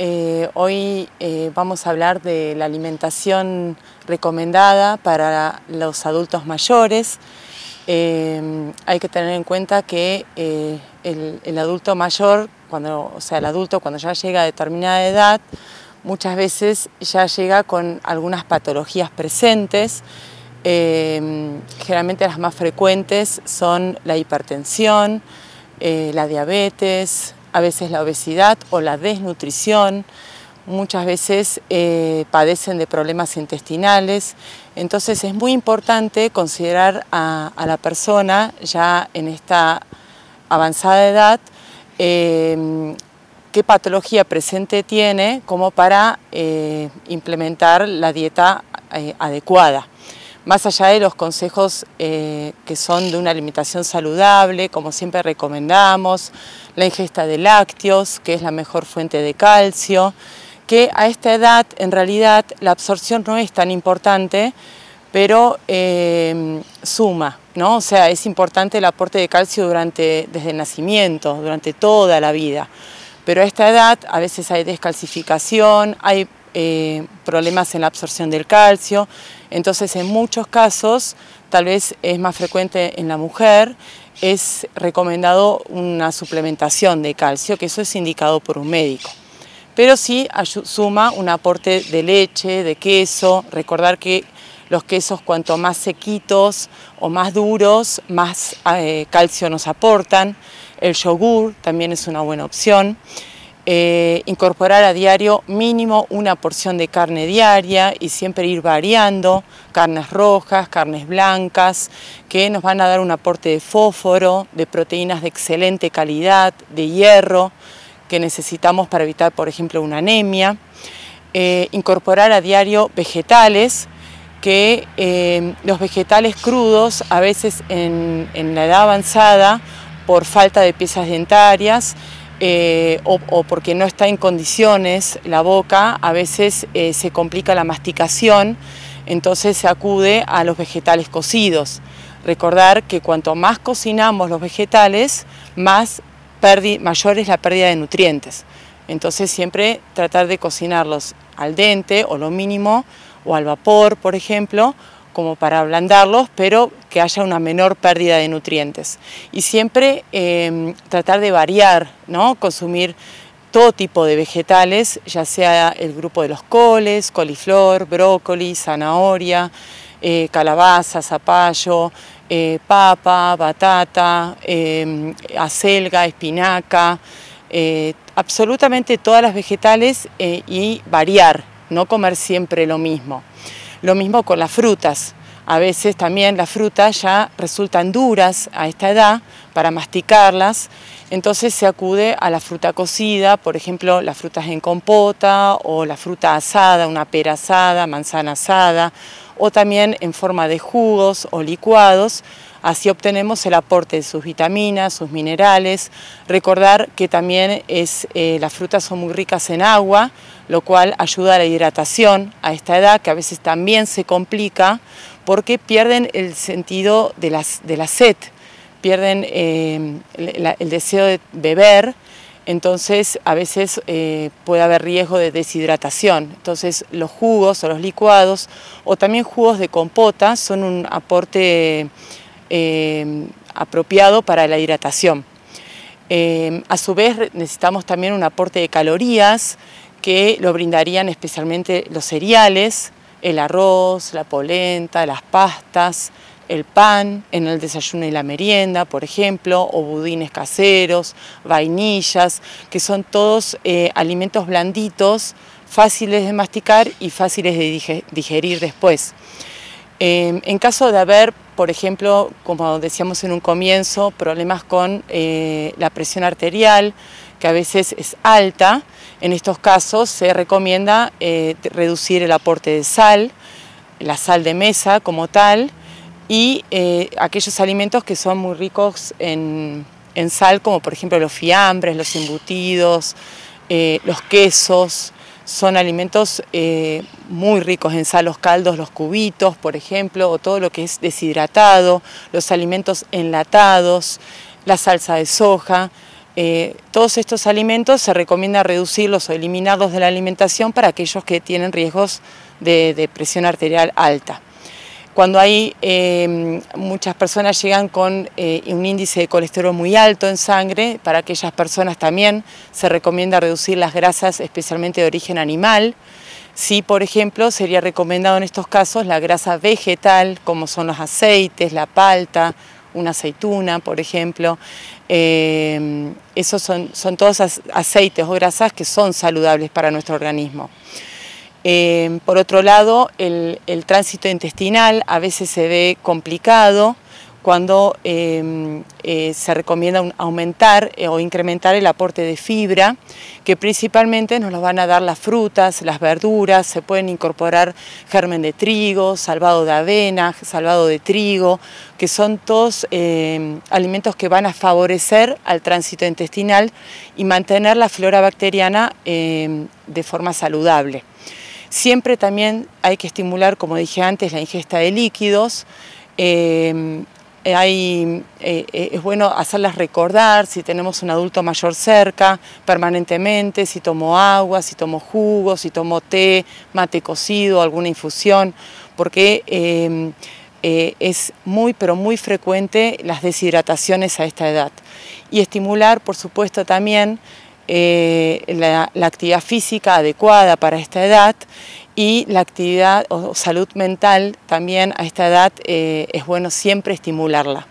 Eh, hoy eh, vamos a hablar de la alimentación recomendada para los adultos mayores. Eh, hay que tener en cuenta que el, el, adulto mayor, cuando, o sea, el adulto cuando ya llega a determinada edad, muchas veces ya llega con algunas patologías presentes. generalmente las más frecuentes son la hipertensión, la diabetes, a veces la obesidad o la desnutrición, muchas veces eh, padecen de problemas intestinales. Entonces es muy importante considerar a, la persona ya en esta avanzada edad em, qué patología presente tiene como para eh, implementar la dieta eh, adecuada más allá de los consejos eh, que son de una alimentación saludable, como siempre recomendamos, la ingesta de lácteos, que es la mejor fuente de calcio, que a esta edad en realidad la absorción no es tan importante, pero em, suma, ¿no? O sea, es importante el aporte de calcio durante, desde el nacimiento, durante toda la vida. Pero a esta edad a veces hay descalcificación, hay eh, problemas en la absorción del calcio. Entonces, en muchos casos, tal vez es más frecuente en la mujer, es recomendado una suplementación de calcio, que eso es indicado por un médico. Pero sí suma un aporte de leche, de queso, recordar que los quesos cuanto más sequitos o más duros, más eh, calcio nos aportan. El yogur también es una buena opción. Eh, incorporar a diario mínimo una porción de carne diaria y siempre ir variando, carnes rojas, carnes blancas, que nos van a dar un aporte de fósforo, de proteínas de excelente calidad, de hierro, que necesitamos para evitar, por ejemplo, una anemia. Eh, incorporar a diario vegetales, que eh, los vegetales crudos a veces en la edad avanzada, por falta de piezas dentarias, eh, o, porque no está en condiciones la boca, a veces eh, se complica la masticación, entonces se acude a los vegetales cocidos. Recordar que cuanto más cocinamos los vegetales, más mayor es la pérdida de nutrientes. Entonces siempre tratar de cocinarlos al dente o lo mínimo, o al vapor, por ejemplo, como para ablandarlos, pero que haya una menor pérdida de nutrientes. Y siempre em, tratar de variar, ¿no? consumir todo tipo de vegetales, ya sea el grupo de los coles, coliflor, brócoli, zanahoria, eh, calabaza, zapallo, eh, papa, batata, em, acelga, espinaca, eh, absolutamente todas las vegetales y variar, no comer siempre lo mismo. Lo mismo con las frutas. A veces también las frutas ya resultan duras a esta edad para masticarlas, entonces se acude a la fruta cocida, por ejemplo, las frutas en compota o la fruta asada, una pera asada, manzana asada o también en forma de jugos o licuados. Así obtenemos el aporte de sus vitaminas, sus minerales. Recordar que también es, eh, las frutas son muy ricas en agua, lo cual ayuda a la hidratación a esta edad, que a veces también se complica porque pierden el sentido de, la sed, pierden eh, el deseo de beber entonces a veces eh, puede haber riesgo de deshidratación. Entonces los jugos o los licuados o también jugos de compota son un aporte eh, apropiado para la hidratación. Eh, a su vez necesitamos también un aporte de calorías que lo brindarían especialmente los cereales, el arroz, la polenta, las pastas, el pan en el desayuno y la merienda, por ejemplo, o budines caseros, vainillas, que son todos eh, alimentos blanditos, fáciles de masticar y fáciles de digerir después. Eh, en caso de haber, por ejemplo, como decíamos en un comienzo, problemas con eh, la presión arterial, que a veces es alta, en estos casos se recomienda reducir el aporte de sal, la sal de mesa como tal, y eh, aquellos alimentos que son muy ricos en, sal, como por ejemplo los fiambres, los embutidos, eh, los quesos, son alimentos eh, muy ricos en sal, los caldos, los cubitos, por ejemplo, o todo lo que es deshidratado, los alimentos enlatados, la salsa de soja. todos estos alimentos se recomienda reducirlos o eliminarlos de la alimentación para aquellos que tienen riesgos de presión arterial alta. Cuando hay em, muchas personas llegan con eh, un índice de colesterol muy alto en sangre, para aquellas personas también se recomienda reducir las grasas, especialmente de origen animal. Sí, por ejemplo, sería recomendado en estos casos la grasa vegetal, como son los aceites, la palta, una aceituna, por ejemplo. Em, esos son todos aceites o grasas que son saludables para nuestro organismo. Em, por otro lado, el, tránsito intestinal a veces se ve complicado cuando em, eh, se recomienda aumentar eh, o incrementar el aporte de fibra, que principalmente nos lo van a dar las frutas, las verduras, se pueden incorporar germen de trigo, salvado de avena, salvado de trigo, que son todos em, alimentos que van a favorecer al tránsito intestinal y mantener la flora bacteriana de forma saludable. Siempre también hay que estimular, como dije antes, la ingesta de líquidos. Em, eh, eh, es bueno hacerlas recordar si tenemos un adulto mayor cerca permanentemente, si tomo agua, si tomó jugo, si tomo té, mate cocido, alguna infusión, porque em, eh, es muy pero muy frecuente las deshidrataciones a esta edad. Y estimular, por supuesto, también eh, la, actividad física adecuada para esta edad y la actividad o salud mental también a esta edad eh, es bueno siempre estimularla.